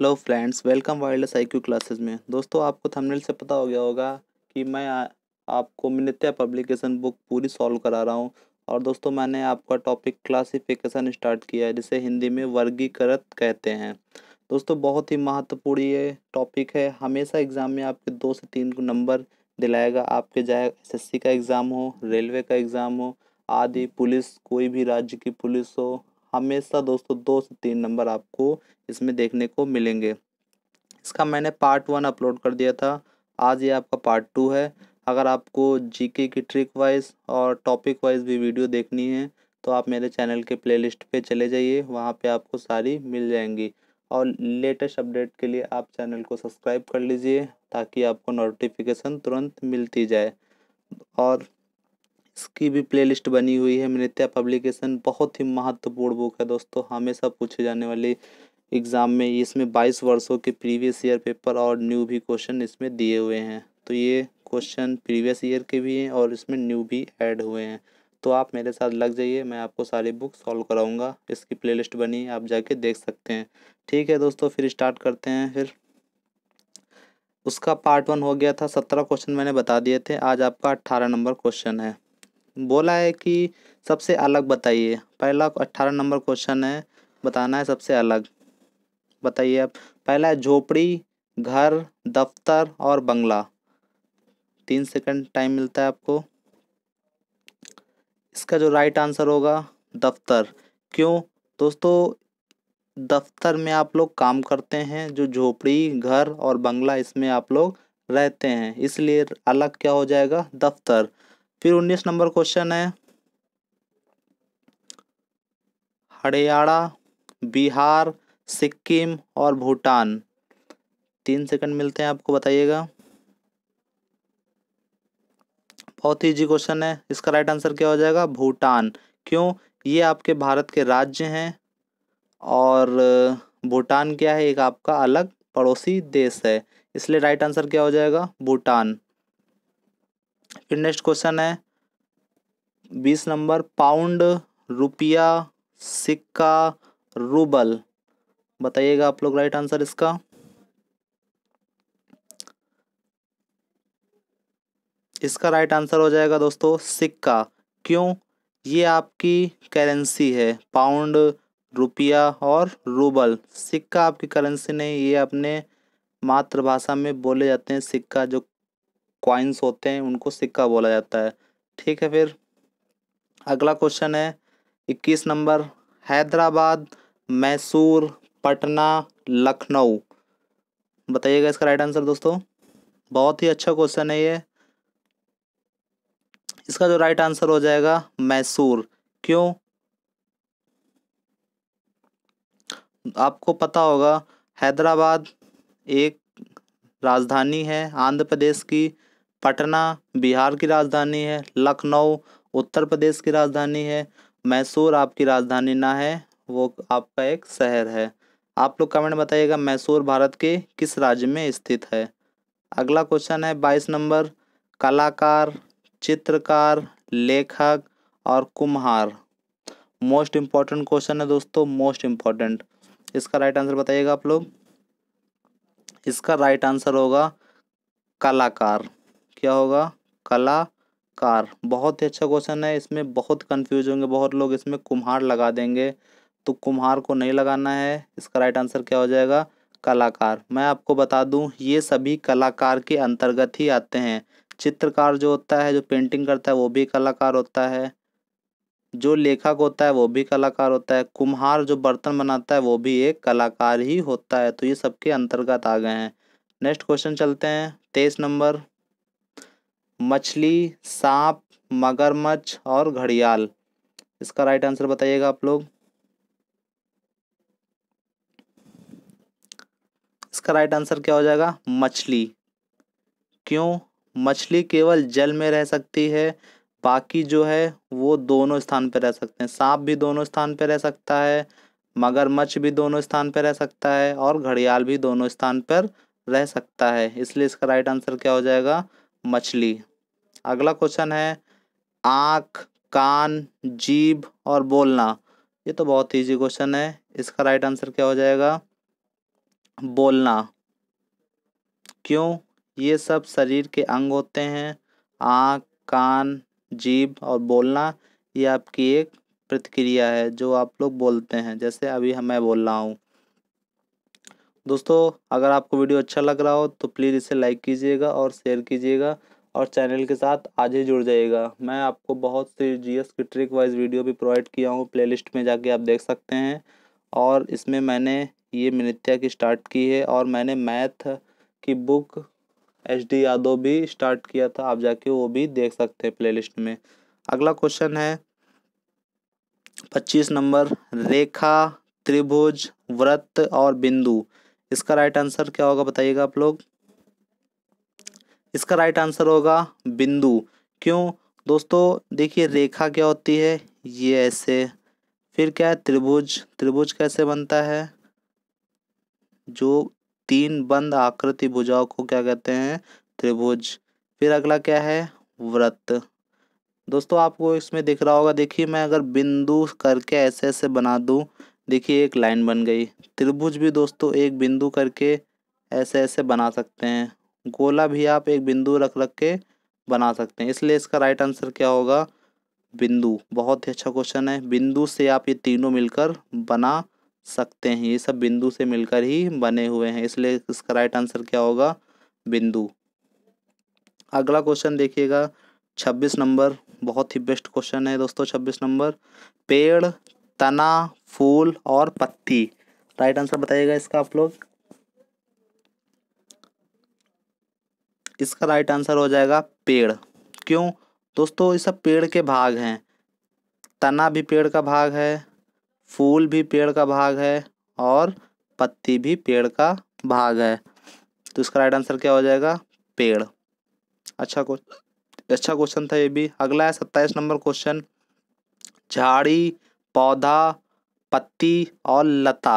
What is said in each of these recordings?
hello friends welcome wild साइक्यू classes में दोस्तों आपको थंबनेल से पता हो गया होगा कि मैं आ, आपको मिनित्या पब्लिकेशन बुक पूरी सॉल्व करा रहा हूँ और दोस्तों मैंने आपका टॉपिक क्लासिफिकेशन स्टार्ट किया है जिसे हिंदी में वर्गीकृत कहते हैं दोस्तों बहुत ही महत्वपूर्ण ये टॉपिक है हमेशा एग्ज़ाम में आपके दो से तीन नंबर दिलाएगा आपके चाहे एस का एग्ज़ाम हो रेलवे का एग्ज़ाम हो आदि पुलिस कोई भी राज्य की पुलिस हो हमेशा दोस्तों दो से तीन नंबर आपको इसमें देखने को मिलेंगे इसका मैंने पार्ट वन अपलोड कर दिया था आज ये आपका पार्ट टू है अगर आपको जीके की ट्रिक वाइज और टॉपिक वाइज भी वीडियो देखनी है तो आप मेरे चैनल के प्लेलिस्ट पे चले जाइए वहाँ पे आपको सारी मिल जाएंगी और लेटेस्ट अपडेट के लिए आप चैनल को सब्सक्राइब कर लीजिए ताकि आपको नोटिफिकेशन तुरंत मिलती जाए और इसकी भी प्लेलिस्ट बनी हुई है नृत्या पब्लिकेशन बहुत ही महत्वपूर्ण बुक है दोस्तों हमेशा पूछे जाने वाले एग्ज़ाम में इसमें बाईस वर्षों के प्रीवियस ईयर पेपर और न्यू भी क्वेश्चन इसमें दिए हुए हैं तो ये क्वेश्चन प्रीवियस ईयर के भी हैं और इसमें न्यू भी ऐड हुए हैं तो आप मेरे साथ लग जाइए मैं आपको सारी बुक सॉल्व कराऊंगा इसकी प्लेलिस्ट बनी आप जाके देख सकते हैं ठीक है दोस्तों फिर स्टार्ट करते हैं फिर उसका पार्ट वन हो गया था सत्रह क्वेश्चन मैंने बता दिए थे आज आपका अट्ठारह नंबर क्वेश्चन है बोला है कि सबसे अलग बताइए पहला अट्ठारह नंबर क्वेश्चन है बताना है सबसे अलग बताइए आप पहला है झोपड़ी घर दफ्तर और बंगला तीन सेकंड टाइम मिलता है आपको इसका जो राइट आंसर होगा दफ्तर क्यों दोस्तों दफ्तर में आप लोग काम करते हैं जो झोपड़ी घर और बंगला इसमें आप लोग रहते हैं इसलिए अलग क्या हो जाएगा दफ्तर फिर उन्नीस नंबर क्वेश्चन है हरियाणा बिहार सिक्किम और भूटान तीन सेकंड मिलते हैं आपको बताइएगा बहुत ही इजी क्वेश्चन है इसका राइट आंसर क्या हो जाएगा भूटान क्यों ये आपके भारत के राज्य हैं और भूटान क्या है एक आपका अलग पड़ोसी देश है इसलिए राइट आंसर क्या हो जाएगा भूटान फिर नेक्स्ट क्वेश्चन है बीस नंबर पाउंड रुपया सिक्का रूबल बताइएगा आप लोग राइट आंसर इसका इसका राइट आंसर हो जाएगा दोस्तों सिक्का क्यों ये आपकी करेंसी है पाउंड रुपया और रूबल सिक्का आपकी करेंसी नहीं ये अपने मातृभाषा में बोले जाते हैं सिक्का जो क्वाइंस होते हैं उनको सिक्का बोला जाता है ठीक है फिर अगला क्वेश्चन है इक्कीस नंबर हैदराबाद मैसूर पटना लखनऊ बताइएगा इसका राइट आंसर दोस्तों बहुत ही अच्छा क्वेश्चन है ये इसका जो राइट आंसर हो जाएगा मैसूर क्यों आपको पता होगा हैदराबाद एक राजधानी है आंध्र प्रदेश की पटना बिहार की राजधानी है लखनऊ उत्तर प्रदेश की राजधानी है मैसूर आपकी राजधानी ना है वो आपका एक शहर है आप लोग कमेंट बताइएगा मैसूर भारत के किस राज्य में स्थित है अगला क्वेश्चन है बाईस नंबर कलाकार चित्रकार लेखक और कुम्हार मोस्ट इम्पॉर्टेंट क्वेश्चन है दोस्तों मोस्ट इम्पॉर्टेंट इसका राइट आंसर बताइएगा आप लोग इसका राइट आंसर होगा कलाकार क्या होगा कला कार बहुत ही अच्छा क्वेश्चन है इसमें बहुत कंफ्यूज होंगे बहुत लोग इसमें कुम्हार लगा देंगे तो कुम्हार को नहीं लगाना है इसका राइट आंसर क्या हो जाएगा कलाकार मैं आपको बता दूं ये सभी कलाकार के अंतर्गत ही आते हैं चित्रकार जो होता है जो पेंटिंग करता है वो भी कलाकार होता है जो लेखक होता है वो भी कलाकार होता है कुम्हार जो बर्तन बनाता है वो भी एक कलाकार ही होता है तो ये सबके अंतर्गत आ गए हैं नेक्स्ट क्वेश्चन चलते हैं तेईस नंबर मछली सांप मगरमच्छ और घड़ियाल इसका राइट आंसर बताइएगा आप लोग इसका राइट आंसर क्या हो जाएगा मछली क्यों मछली केवल जल में रह सकती है बाकी जो है वो दोनों स्थान पर रह सकते हैं सांप भी दोनों स्थान पर रह सकता है मगरमच्छ भी दोनों स्थान पर रह सकता है और घड़ियाल भी दोनों स्थान पर रह सकता है इसलिए इसका राइट आंसर क्या हो जाएगा मछली अगला क्वेश्चन है आँख कान जीभ और बोलना ये तो बहुत इजी क्वेश्चन है इसका राइट आंसर क्या हो जाएगा बोलना क्यों ये सब शरीर के अंग होते हैं आँख कान जीभ और बोलना ये आपकी एक प्रतिक्रिया है जो आप लोग बोलते हैं जैसे अभी मैं बोल रहा हूँ दोस्तों अगर आपको वीडियो अच्छा लग रहा हो तो प्लीज़ इसे लाइक कीजिएगा और शेयर कीजिएगा और चैनल के साथ आज ही जुड़ जाइएगा मैं आपको बहुत से जीएस की ट्रिक वाइज वीडियो भी प्रोवाइड किया हूँ प्लेलिस्ट में जाके आप देख सकते हैं और इसमें मैंने ये मिनित्या की स्टार्ट की है और मैंने मैथ की बुक एच डी यादव भी स्टार्ट किया था आप जाके वो भी देख सकते हैं प्लेलिस्ट में अगला क्वेश्चन है पच्चीस नंबर रेखा त्रिभुज व्रत और बिंदु इसका राइट आंसर क्या होगा बताइएगा आप लोग इसका राइट आंसर होगा बिंदु क्यों दोस्तों देखिए रेखा क्या होती है ये ऐसे फिर क्या है त्रिभुज त्रिभुज कैसे बनता है जो तीन बंद आकृति भुजाओं को क्या कहते हैं त्रिभुज फिर अगला क्या है व्रत दोस्तों आपको इसमें दिख रहा होगा देखिए मैं अगर बिंदु करके ऐसे ऐसे बना दूं देखिए एक लाइन बन गई त्रिभुज भी दोस्तों एक बिंदु करके ऐसे ऐसे बना सकते हैं गोला भी आप एक बिंदु रख रख के बना सकते हैं इसलिए इसका राइट आंसर क्या होगा बिंदु बहुत ही अच्छा क्वेश्चन है बिंदु से आप ये तीनों मिलकर बना सकते हैं ये सब बिंदु से मिलकर ही बने हुए हैं इसलिए इसका राइट आंसर क्या होगा बिंदु अगला क्वेश्चन देखिएगा छब्बीस नंबर बहुत ही बेस्ट क्वेश्चन है दोस्तों छब्बीस नंबर पेड़ तना फूल और पत्ती राइट आंसर बताइएगा इसका आप लोग इसका राइट आंसर हो जाएगा पेड़ क्यों दोस्तों ये सब पेड़ के भाग हैं तना भी पेड़ का भाग है फूल भी पेड़ का भाग है और पत्ती भी पेड़ का भाग है तो इसका राइट आंसर क्या हो जाएगा पेड़ अच्छा क्वेश्चन अच्छा क्वेश्चन था ये भी अगला है सत्ताईस नंबर क्वेश्चन झाड़ी पौधा पत्ती और लता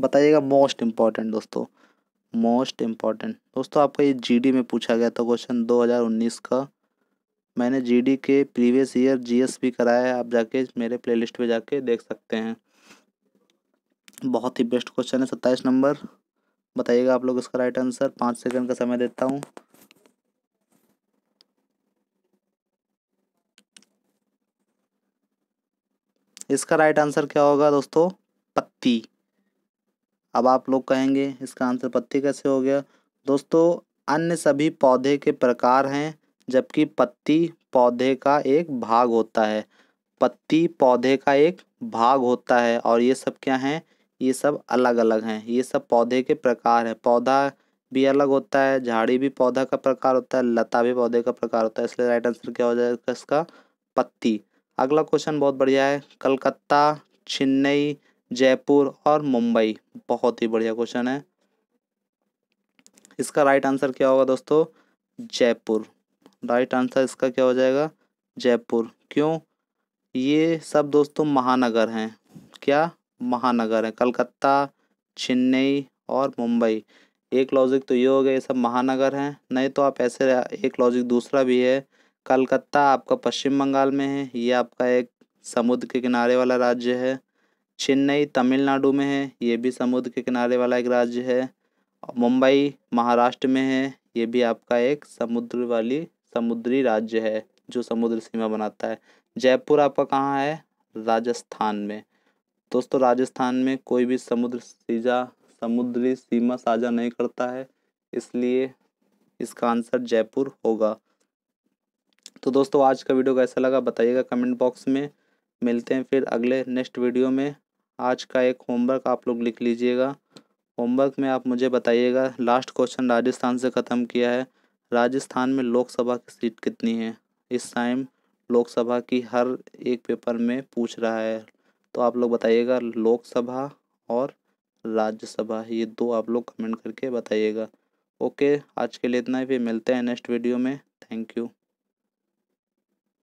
बताइएगा मोस्ट इम्पॉर्टेंट दोस्तों मोस्ट इम्पॉर्टेंट दोस्तों आपका ये जीडी में पूछा गया था क्वेश्चन 2019 का मैंने जीडी के प्रीवियस ईयर जीएस भी कराया है आप जाके मेरे प्लेलिस्ट पे जाके देख सकते हैं बहुत ही बेस्ट क्वेश्चन है सत्ताईस नंबर बताइएगा आप लोग इसका राइट आंसर पाँच सेकंड का समय देता हूँ इसका राइट आंसर क्या होगा दोस्तों पत्ती अब आप लोग कहेंगे इसका आंसर पत्ती कैसे हो गया दोस्तों अन्य सभी पौधे के प्रकार हैं जबकि पत्ती पौधे का एक भाग होता है पत्ती पौधे का एक भाग होता है और ये सब क्या हैं ये सब अलग अलग हैं ये सब पौधे के प्रकार हैं पौधा भी अलग होता है झाड़ी भी पौधा का प्रकार होता है लता भी पौधे का प्रकार होता है इसलिए राइट आंसर क्या हो जाएगा इसका पत्ती अगला क्वेश्चन बहुत बढ़िया है कलकत्ता चेन्नई जयपुर और मुंबई बहुत ही बढ़िया क्वेश्चन है इसका राइट आंसर क्या होगा दोस्तों जयपुर राइट आंसर इसका क्या हो जाएगा जयपुर क्यों ये सब दोस्तों महानगर हैं क्या महानगर हैं कलकत्ता चेन्नई और मुंबई एक लॉजिक तो ये हो गया ये सब महानगर हैं नहीं तो आप ऐसे एक लॉजिक दूसरा भी है कलकत्ता आपका पश्चिम बंगाल में है ये आपका एक समुद्र के किनारे वाला राज्य है चेन्नई तमिलनाडु में है ये भी समुद्र के किनारे वाला एक राज्य है मुंबई महाराष्ट्र में है ये भी आपका एक समुद्र वाली समुद्री राज्य है जो समुद्र सीमा बनाता है जयपुर आपका कहाँ है राजस्थान में दोस्तों राजस्थान में कोई भी समुद्र सीजा समुद्री सीमा साझा नहीं करता है इसलिए इसका आंसर जयपुर होगा तो दोस्तों आज का वीडियो कैसा लगा बताइएगा कमेंट बॉक्स में मिलते हैं फिर अगले नेक्स्ट वीडियो में आज का एक होमवर्क आप लोग लिख लीजिएगा होमवर्क में आप मुझे बताइएगा लास्ट क्वेश्चन राजस्थान से ख़त्म किया है राजस्थान में लोकसभा की सीट कितनी है इस टाइम लोकसभा की हर एक पेपर में पूछ रहा है तो आप लोग बताइएगा लोकसभा और राज्यसभा ये दो आप लोग कमेंट करके बताइएगा ओके आज के लिए इतना ही फिर मिलते हैं नेक्स्ट वीडियो में थैंक यू